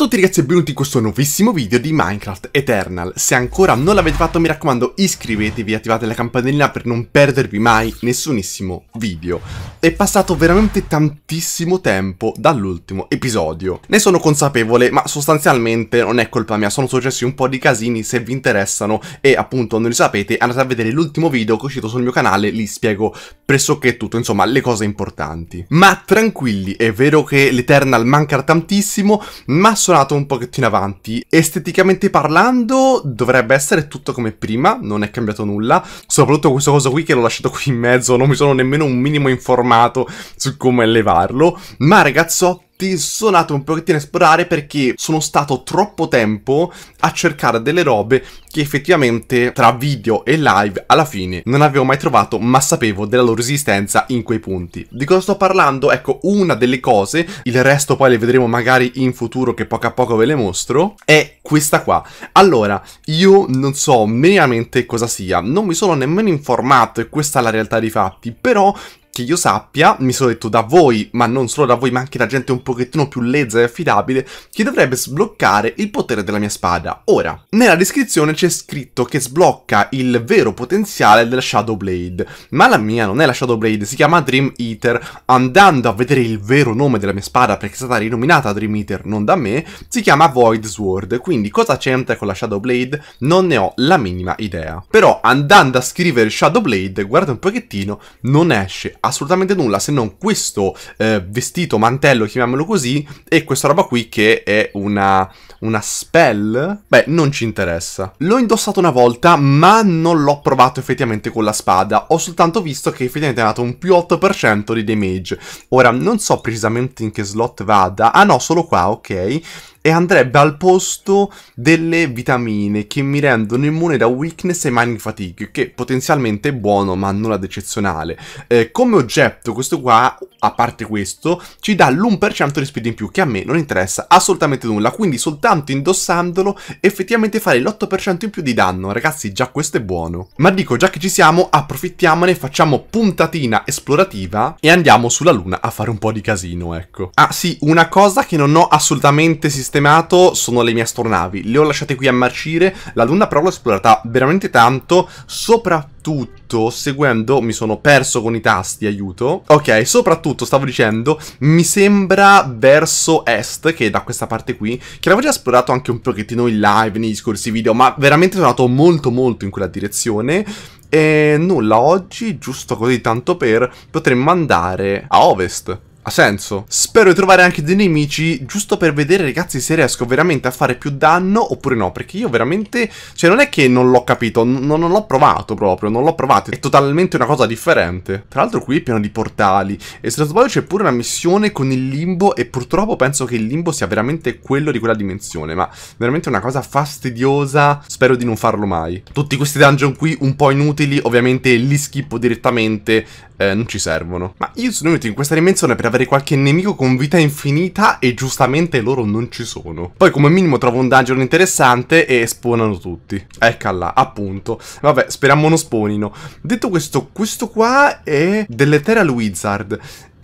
Ciao a tutti ragazzi e benvenuti in questo nuovissimo video di Minecraft Eternal. Se ancora non l'avete fatto mi raccomando iscrivetevi e attivate la campanellina per non perdervi mai nessunissimo video. È passato veramente tantissimo tempo dall'ultimo episodio. Ne sono consapevole ma sostanzialmente non è colpa mia, sono successi un po' di casini se vi interessano e appunto non li sapete andate a vedere l'ultimo video che è uscito sul mio canale, lì spiego pressoché tutto, insomma le cose importanti. Ma tranquilli, è vero che l'Eternal manca tantissimo ma sono spazzonato un pochettino avanti. Esteticamente parlando dovrebbe essere tutto come prima, non è cambiato nulla, soprattutto questo coso qui che l'ho lasciato qui in mezzo, non mi sono nemmeno un minimo informato su come levarlo, ma ragazzotto ti sono andato un pochettino a esplorare perché sono stato troppo tempo a cercare delle robe che effettivamente tra video e live alla fine non avevo mai trovato ma sapevo della loro esistenza in quei punti. Di cosa sto parlando? Ecco, una delle cose, il resto poi le vedremo magari in futuro che poco a poco ve le mostro, è questa qua. Allora, io non so minimamente cosa sia, non mi sono nemmeno informato e questa è la realtà dei fatti, però che io sappia, mi sono detto da voi, ma non solo da voi, ma anche da gente un pochettino più lezza e affidabile, che dovrebbe sbloccare il potere della mia spada. Ora, nella descrizione c'è scritto che sblocca il vero potenziale della Shadow Blade, ma la mia non è la Shadow Blade, si chiama Dream Eater. Andando a vedere il vero nome della mia spada, perché è stata rinominata Dream Eater non da me, si chiama Void Sword, quindi cosa c'entra con la Shadow Blade? Non ne ho la minima idea. Però andando a scrivere Shadow Blade, guardate un pochettino, non esce a assolutamente nulla se non questo eh, vestito, mantello, chiamiamolo così, e questa roba qui che è una, una spell, beh, non ci interessa. L'ho indossato una volta, ma non l'ho provato effettivamente con la spada, ho soltanto visto che effettivamente è andato un più 8% di damage. Ora, non so precisamente in che slot vada, ah no, solo qua, ok, e andrebbe al posto delle vitamine che mi rendono immune da weakness e mining fatigue, che potenzialmente è buono ma nulla di eccezionale. Eh, come oggetto questo qua, a parte questo, ci dà l'1% di speed in più, che a me non interessa assolutamente nulla, quindi soltanto indossandolo effettivamente fare l'8% in più di danno, ragazzi già questo è buono. Ma dico, già che ci siamo, approfittiamone, facciamo puntatina esplorativa e andiamo sulla luna a fare un po' di casino, ecco. Ah sì, una cosa che non ho assolutamente sistemato sistemato sono le mie astronavi. Le ho lasciate qui a marcire. La Luna però l'ho esplorata veramente tanto, soprattutto seguendo... Mi sono perso con i tasti, aiuto. Ok, soprattutto, stavo dicendo, mi sembra verso est, che è da questa parte qui, che l'avevo già esplorato anche un pochettino in live, negli scorsi video, ma veramente sono andato molto molto in quella direzione. E nulla, oggi, giusto così tanto per, potremmo andare a ovest. Ha senso. Spero di trovare anche dei nemici giusto per vedere ragazzi se riesco veramente a fare più danno oppure no. Perché io veramente... Cioè non è che non l'ho capito, non, non l'ho provato proprio, non l'ho provato. È totalmente una cosa differente. Tra l'altro qui è pieno di portali. E se non sbaglio c'è pure una missione con il limbo e purtroppo penso che il limbo sia veramente quello di quella dimensione. Ma veramente una cosa fastidiosa. Spero di non farlo mai. Tutti questi dungeon qui un po' inutili, ovviamente li schippo direttamente. Eh, non ci servono. Ma io sono venuto in questa dimensione per avere avere qualche nemico con vita infinita e giustamente loro non ci sono. Poi come minimo trovo un dungeon interessante e spawnano tutti. Eccala, appunto. Vabbè, speriamo non spawnino. Detto questo, questo qua è dell'Ethereal Wizard.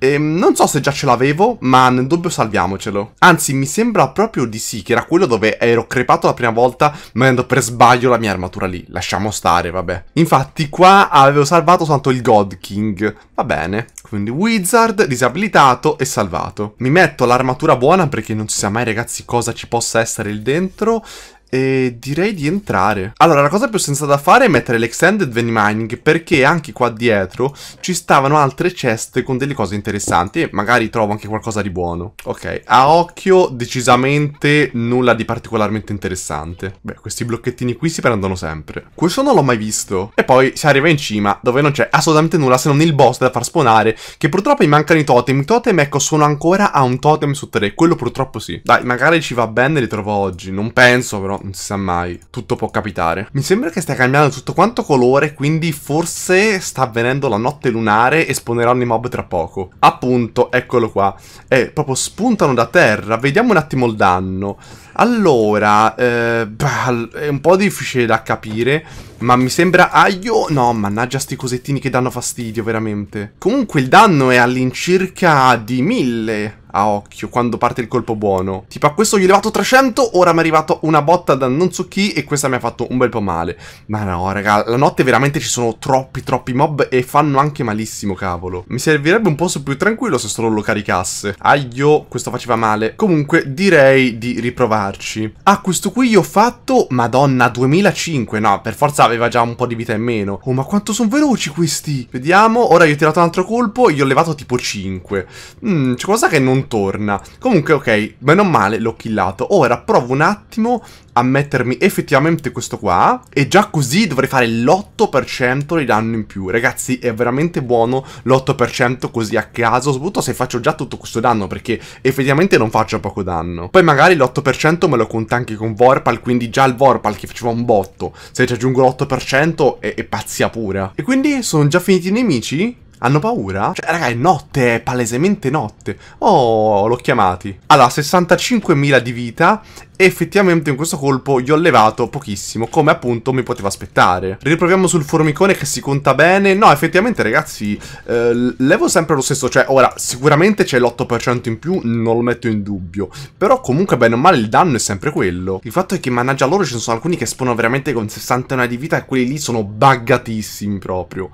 E ehm, non so se già ce l'avevo, ma nel dubbio salviamocelo. Anzi, mi sembra proprio di sì, che era quello dove ero crepato la prima volta mettendo per sbaglio la mia armatura lì. Lasciamo stare, vabbè. Infatti qua avevo salvato soltanto il God King. Va bene. Quindi Wizard, disabilitato e salvato. Mi metto l'armatura buona perché non si sa mai ragazzi cosa ci possa essere lì dentro. E direi di entrare. Allora, la cosa più sensata da fare è mettere l'extended venom mining, perché anche qua dietro ci stavano altre ceste con delle cose interessanti e magari trovo anche qualcosa di buono. Ok, a occhio decisamente nulla di particolarmente interessante. Beh, questi blocchettini qui si prendono sempre. Questo non l'ho mai visto. E poi si arriva in cima, dove non c'è assolutamente nulla se non il boss da far spawnare, che purtroppo mi mancano i totem. I totem, ecco, sono ancora a un totem su tre, quello purtroppo sì. Dai, magari ci va bene, li trovo oggi. Non penso, però non si sa mai, tutto può capitare. Mi sembra che stia cambiando tutto quanto colore, quindi forse sta avvenendo la notte lunare e spawneranno i mob tra poco. Appunto, eccolo qua. Eh, proprio spuntano da terra, vediamo un attimo il danno. Allora, eh, bah, è un po' difficile da capire, ma mi sembra... Aio! no, mannaggia sti cosettini che danno fastidio, veramente. Comunque il danno è all'incirca di 1000 a occhio quando parte il colpo buono. Tipo a questo gli ho levato 300, ora mi è arrivata una botta da non so chi e questa mi ha fatto un bel po' male. Ma no, raga, la notte veramente ci sono troppi troppi mob e fanno anche malissimo, cavolo. Mi servirebbe un posto più tranquillo se solo lo caricasse. Aglio, questo faceva male. Comunque direi di riprovarci. Ah, questo qui gli ho fatto, madonna, 2005. No, per forza aveva già un po' di vita in meno. Oh, ma quanto sono veloci questi. Vediamo, ora gli ho tirato un altro colpo e gli ho levato tipo 5. Mmm, c'è qualcosa che non non torna. Comunque, ok, meno male l'ho killato. Ora provo un attimo a mettermi effettivamente questo qua. E già così dovrei fare l'8% di danno in più. Ragazzi, è veramente buono l'8% così a caso. Soprattutto se faccio già tutto questo danno, perché effettivamente non faccio poco danno. Poi magari l'8% me lo conta anche con Vorpal, quindi già il Vorpal che faceva un botto. Se ci aggiungo l'8% è, è pazzia pura. E quindi sono già finiti i nemici? Hanno paura? Cioè, raga, è notte, è palesemente notte. Oh, l'ho chiamati. Allora, 65.000 di vita e effettivamente in questo colpo gli ho levato pochissimo, come appunto mi poteva aspettare. Riproviamo sul formicone che si conta bene. No, effettivamente, ragazzi, eh, levo sempre lo stesso. Cioè, ora, sicuramente c'è l'8% in più, non lo metto in dubbio. Però comunque, bene o male, il danno è sempre quello. Il fatto è che, mannaggia loro, ce ne sono alcuni che spawnano veramente con 61 di vita e quelli lì sono buggatissimi proprio.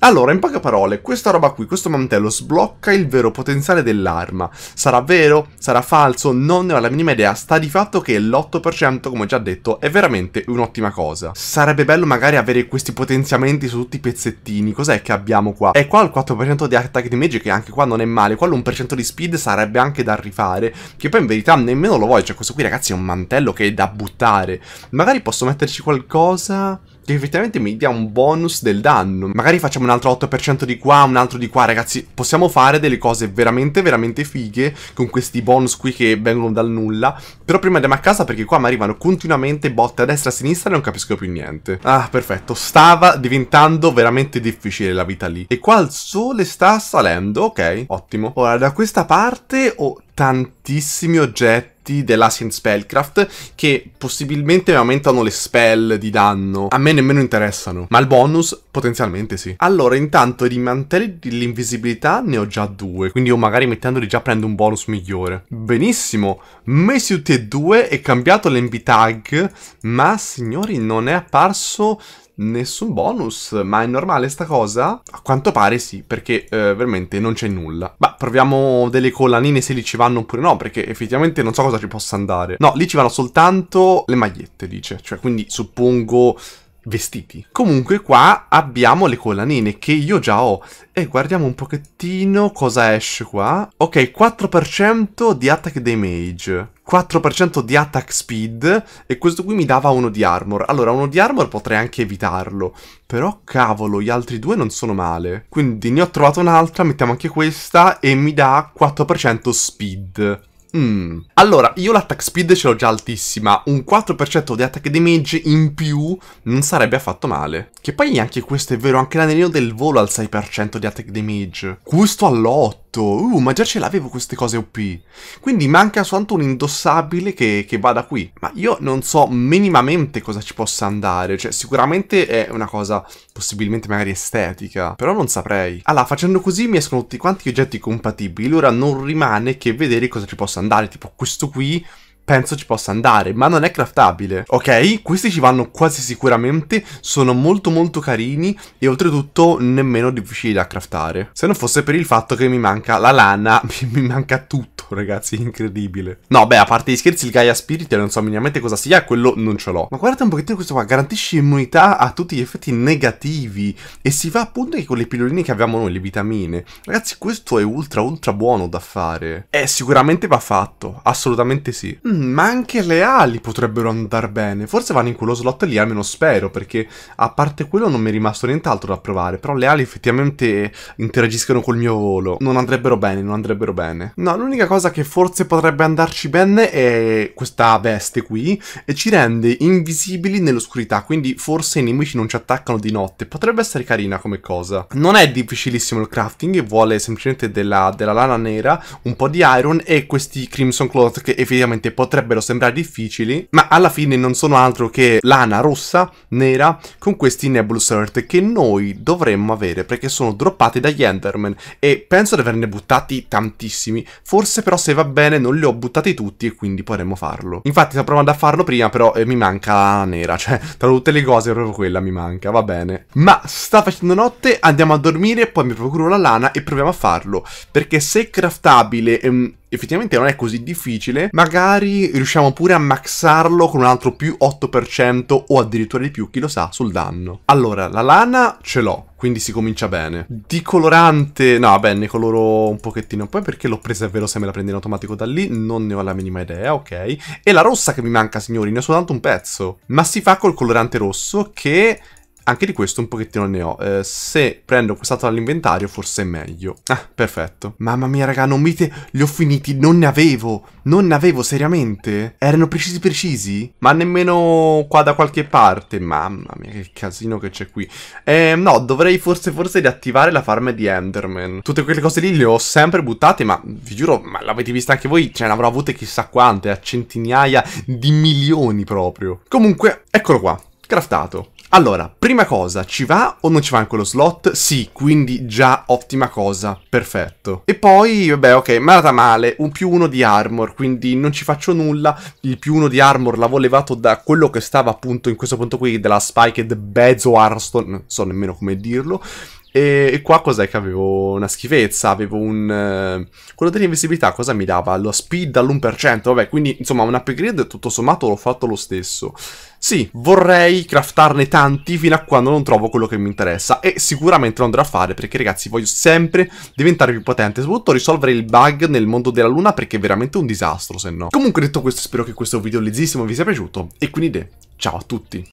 Allora, in poche parole, questa roba qui, questo mantello, sblocca il vero potenziale dell'arma. Sarà vero? Sarà falso? Non ne ho la minima idea, sta di fatto che l'8%, come già detto, è veramente un'ottima cosa. Sarebbe bello magari avere questi potenziamenti su tutti i pezzettini, cos'è che abbiamo qua? È qua il 4% di attack damage, che anche qua non è male, qua l'1% di speed sarebbe anche da rifare, che poi in verità nemmeno lo voglio, cioè questo qui ragazzi è un mantello che è da buttare. Magari posso metterci qualcosa che effettivamente mi dia un bonus del danno. Magari facciamo un altro 8% di qua, un altro di qua, ragazzi. Possiamo fare delle cose veramente, veramente fighe con questi bonus qui che vengono dal nulla. Però prima andiamo a casa perché qua mi arrivano continuamente botte a destra e a sinistra e non capisco più niente. Ah, perfetto. Stava diventando veramente difficile la vita lì. E qua il sole sta salendo, ok, ottimo. Ora, da questa parte ho tantissimi oggetti effetti dell'Asien Spellcraft che possibilmente aumentano le spell di danno. A me nemmeno interessano, ma il bonus potenzialmente sì. Allora, intanto di mantelli dell'invisibilità ne ho già due, quindi io magari mettendoli già prendo un bonus migliore. Benissimo, messi tutti e due e cambiato l'MB tag, ma signori non è apparso nessun bonus, ma è normale sta cosa? A quanto pare sì, perché eh, veramente non c'è nulla. Ma proviamo delle collanine se lì ci vanno oppure no, perché effettivamente non so cosa ci possa andare. No, lì ci vanno soltanto le magliette, dice. Cioè, quindi suppongo vestiti. Comunque qua abbiamo le collanine che io già ho. E guardiamo un pochettino cosa esce qua. Ok, 4% di attack damage. 4% di attack speed e questo qui mi dava uno di armor. Allora, uno di armor potrei anche evitarlo, però cavolo, gli altri due non sono male. Quindi ne ho trovato un'altra, mettiamo anche questa e mi dà 4% speed. Mm. Allora, io l'attack speed ce l'ho già altissima, un 4% di attack damage in più non sarebbe affatto male. Che poi anche questo è vero, anche l'anellino del volo al 6% di attack damage. Questo all'8. 8. Uh, ma già ce l'avevo queste cose OP. Quindi manca soltanto un indossabile che, che vada qui. Ma io non so minimamente cosa ci possa andare. Cioè, sicuramente è una cosa possibilmente magari estetica. Però non saprei. Allora, facendo così mi escono tutti quanti gli oggetti compatibili. Ora non rimane che vedere cosa ci possa andare. Tipo questo qui penso ci possa andare, ma non è craftabile. Ok, questi ci vanno quasi sicuramente, sono molto molto carini e oltretutto nemmeno difficili da craftare. Se non fosse per il fatto che mi manca la lana, mi, manca tutto, ragazzi, incredibile. No, beh, a parte gli scherzi, il Gaia Spirit, non so minimamente cosa sia, quello non ce l'ho. Ma guardate un pochettino questo qua, garantisce immunità a tutti gli effetti negativi e si fa appunto anche con le pilloline che abbiamo noi, le vitamine. Ragazzi, questo è ultra ultra buono da fare. Eh, sicuramente va fatto, assolutamente sì. Mm ma anche le ali potrebbero andare bene. Forse vanno in quello slot lì, almeno spero, perché a parte quello non mi è rimasto nient'altro da provare. Però le ali effettivamente interagiscono col mio volo. Non andrebbero bene, non andrebbero bene. No, l'unica cosa che forse potrebbe andarci bene è questa veste qui e ci rende invisibili nell'oscurità, quindi forse i nemici non ci attaccano di notte. Potrebbe essere carina come cosa. Non è difficilissimo il crafting, vuole semplicemente della, della lana nera, un po' di iron e questi crimson cloth che effettivamente potrebbero potrebbero sembrare difficili, ma alla fine non sono altro che lana rossa, nera, con questi Nebulous Earth che noi dovremmo avere perché sono droppati dagli Enderman e penso di averne buttati tantissimi, forse però se va bene non li ho buttati tutti e quindi potremmo farlo. Infatti sto provando a farlo prima però eh, mi manca la nera, cioè tra tutte le cose proprio quella mi manca, va bene. Ma sta facendo notte, andiamo a dormire, poi mi procuro la lana e proviamo a farlo, perché se è craftabile ehm, effettivamente non è così difficile, magari riusciamo pure a maxarlo con un altro più 8% o addirittura di più, chi lo sa, sul danno. Allora, la lana ce l'ho. Quindi si comincia bene. Di colorante... No, beh, ne coloro un pochettino. Poi perché l'ho presa è vero se me la prende in automatico da lì? Non ne ho la minima idea, ok. E la rossa che mi manca, signori, ne ho soltanto un pezzo. Ma si fa col colorante rosso che anche di questo un pochettino ne ho. Eh, se prendo quest'altro dall'inventario forse è meglio. Ah, perfetto. Mamma mia, raga, non dite... Li ho finiti, non ne avevo. Non ne avevo, seriamente? Erano precisi precisi? Ma nemmeno qua da qualche parte. Mamma mia, che casino che c'è qui. Eh, no, dovrei forse, forse riattivare la farm di Enderman. Tutte quelle cose lì le ho sempre buttate, ma vi giuro, ma l'avete vista anche voi? Ce ne avrò avute chissà quante, a centinaia di milioni proprio. Comunque, eccolo qua. Craftato. Allora, prima cosa, ci va o non ci va in quello slot? Sì, quindi già ottima cosa, perfetto. E poi, vabbè, ok, malata male, un più uno di armor, quindi non ci faccio nulla. Il più uno di armor l'avevo levato da quello che stava appunto in questo punto qui, della Spiked Bezo Arston, non so nemmeno come dirlo. E, e qua cos'è che avevo una schifezza, avevo un... Uh, quello dell'invisibilità cosa mi dava? Lo speed all'1%, vabbè, quindi insomma un upgrade tutto sommato l'ho fatto lo stesso. Sì, vorrei craftarne tanti fino a quando non trovo quello che mi interessa e sicuramente lo andrò a fare perché ragazzi voglio sempre diventare più potente, soprattutto risolvere il bug nel mondo della luna perché è veramente un disastro se no. Comunque detto questo spero che questo video lezzissimo vi sia piaciuto e quindi de, ciao a tutti.